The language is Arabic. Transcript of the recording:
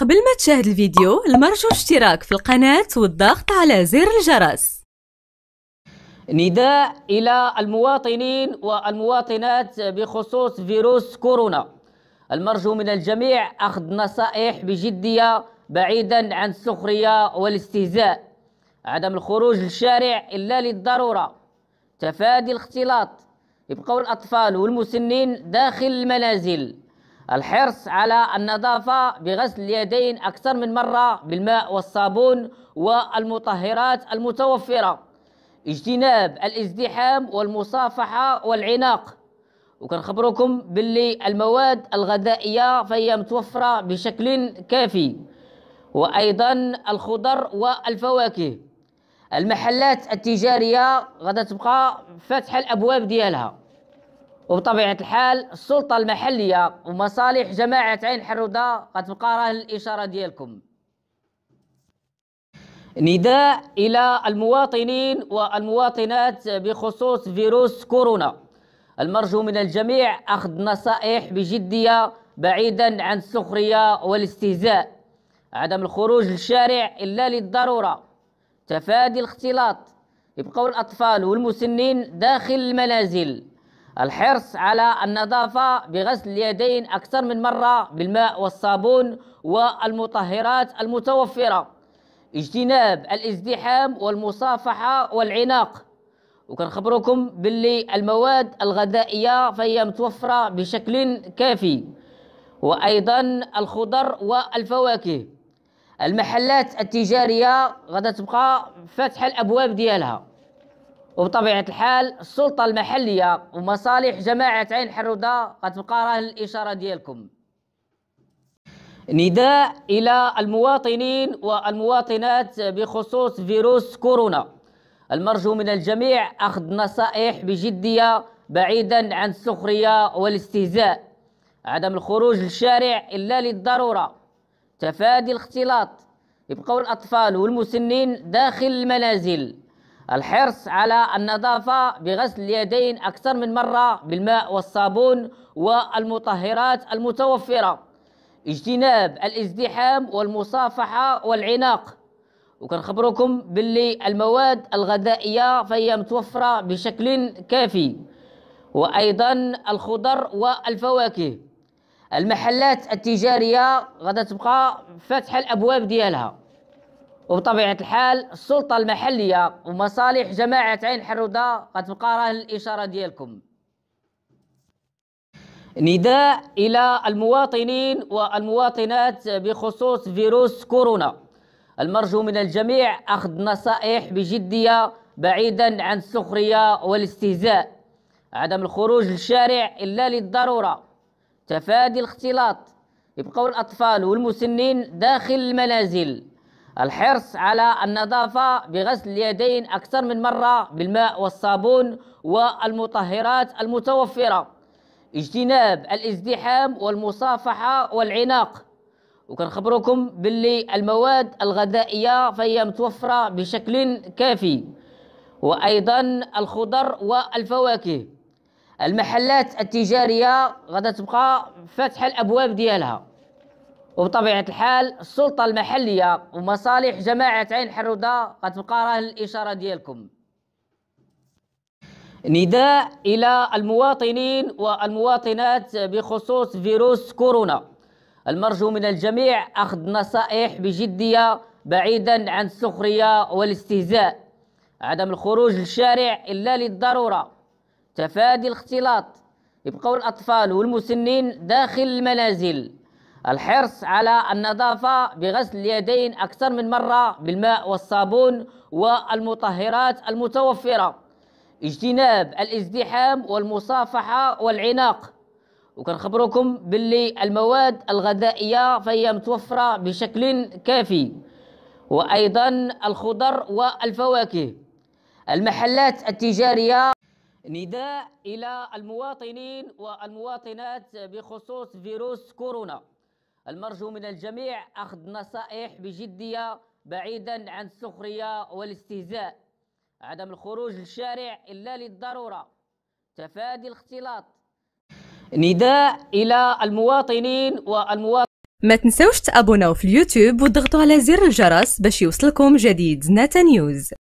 قبل ما تشاهد الفيديو المرجو الاشتراك في القناة والضغط على زر الجرس نداء إلى المواطنين والمواطنات بخصوص فيروس كورونا المرجو من الجميع أخذ نصائح بجدية بعيدا عن السخرية والاستهزاء عدم الخروج للشارع إلا للضرورة تفادي الاختلاط يبقوا الأطفال والمسنين داخل المنازل الحرص على النظافة بغسل اليدين أكثر من مرة بالماء والصابون والمطهرات المتوفرة اجتناب الازدحام والمصافحة والعناق وكنخبركم باللي المواد الغذائية فهي متوفرة بشكل كافي وأيضا الخضر والفواكه المحلات التجارية غدا تبقى فاتحة الأبواب ديالها وبطبيعه الحال السلطه المحليه ومصالح جماعه عين حروده غتبقى راه الاشاره ديالكم نداء الى المواطنين والمواطنات بخصوص فيروس كورونا المرجو من الجميع اخذ نصائح بجديه بعيدا عن السخريه والاستهزاء عدم الخروج للشارع الا للضروره تفادي الاختلاط يبقوا الاطفال والمسنين داخل المنازل الحرص على النظافة بغسل اليدين أكثر من مرة بالماء والصابون والمطهرات المتوفرة اجتناب الازدحام والمصافحة والعناق وكنخبركم باللي المواد الغذائية فهي متوفرة بشكل كافي وأيضا الخضر والفواكه المحلات التجارية غادا تبقى فاتحة الأبواب ديالها وبطبيعة الحال السلطة المحلية ومصالح جماعة عين حرودة غتبقى راه الإشارة ديالكم نداء إلى المواطنين والمواطنات بخصوص فيروس كورونا المرجو من الجميع أخذ نصائح بجدية بعيدا عن السخرية والاستهزاء عدم الخروج للشارع إلا للضرورة تفادي الاختلاط يبقوا الأطفال والمسنين داخل المنازل الحرص على النظافة بغسل اليدين أكثر من مرة بالماء والصابون والمطهرات المتوفرة اجتناب الازدحام والمصافحة والعناق وكنخبركم باللي المواد الغذائية فهي متوفرة بشكل كافي وأيضا الخضر والفواكه المحلات التجارية غادا تبقى فاتحة الأبواب ديالها وبطبيعة الحال السلطة المحلية ومصالح جماعة عين حرودة غتبقى راه الإشارة ديالكم نداء إلى المواطنين والمواطنات بخصوص فيروس كورونا المرجو من الجميع أخذ نصائح بجدية بعيدا عن السخرية والاستهزاء عدم الخروج للشارع إلا للضرورة تفادي الاختلاط يبقوا الأطفال والمسنين داخل المنازل الحرص على النظافة بغسل اليدين أكثر من مرة بالماء والصابون والمطهرات المتوفرة اجتناب الازدحام والمصافحة والعناق وكنخبركم باللي المواد الغذائية فهي متوفرة بشكل كافي وأيضا الخضر والفواكه المحلات التجارية غادا تبقى فاتحة الأبواب ديالها وبطبيعة الحال السلطة المحلية ومصالح جماعة عين حرودة غتبقى راه الإشارة ديالكم نداء إلى المواطنين والمواطنات بخصوص فيروس كورونا المرجو من الجميع أخذ نصائح بجدية بعيدا عن السخرية والاستهزاء عدم الخروج للشارع إلا للضرورة تفادي الاختلاط يبقوا الأطفال والمسنين داخل المنازل الحرص على النظافة بغسل اليدين أكثر من مرة بالماء والصابون والمطهرات المتوفرة اجتناب الازدحام والمصافحة والعناق وكنخبروكم باللي المواد الغذائية فهي متوفرة بشكل كافي وأيضا الخضر والفواكه المحلات التجارية نداء إلى المواطنين والمواطنات بخصوص فيروس كورونا المرجو من الجميع أخذ نصائح بجدية بعيدا عن السخرية والاستهزاء عدم الخروج للشارع إلا للضرورة تفادي الاختلاط نداء إلى المواطنين والمواطنين ما تنسوش تابوناو في اليوتيوب وتضغطوا على زر الجرس باش يوصلكم جديد ناتا نيوز